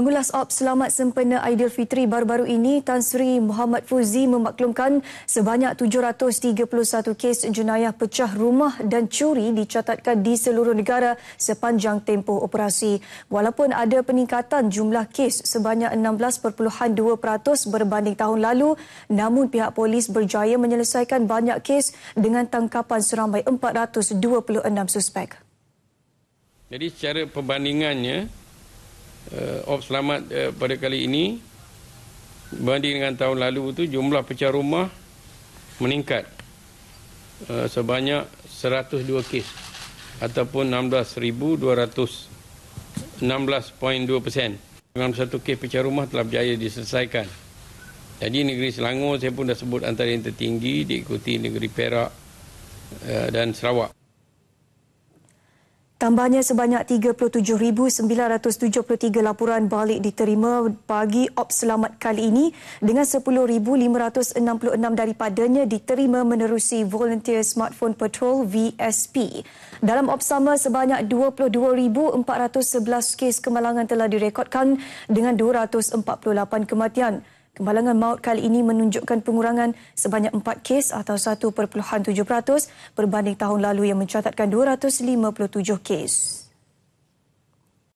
Mengulas op selamat sempena Aidilfitri baru-baru ini, Tan Sri Muhammad Fuzi memaklumkan sebanyak 731 kes jenayah pecah rumah dan curi dicatatkan di seluruh negara sepanjang tempoh operasi. Walaupun ada peningkatan jumlah kes sebanyak 16.2% berbanding tahun lalu, namun pihak polis berjaya menyelesaikan banyak kes dengan tangkapan seramai 426 suspek. Jadi secara perbandingannya, uh, op selamat uh, pada kali ini berbanding dengan tahun lalu itu jumlah pecah rumah meningkat uh, sebanyak 102 kes ataupun 16,216.2 persen. 61 kes pecah rumah telah berjaya diselesaikan. Jadi negeri Selangor saya pun dah sebut antara yang tertinggi diikuti negeri Perak uh, dan Sarawak. Tambahnya sebanyak 37,973 laporan balik diterima bagi op selamat kali ini dengan 10,566 daripadanya diterima menerusi Volunteer Smartphone Patrol VSP. Dalam op sama sebanyak 22,411 kes kemalangan telah direkodkan dengan 248 kematian. Kembalangan maut kali ini menunjukkan pengurangan sebanyak 4 kes atau 1.7% berbanding tahun lalu yang mencatatkan 257 kes.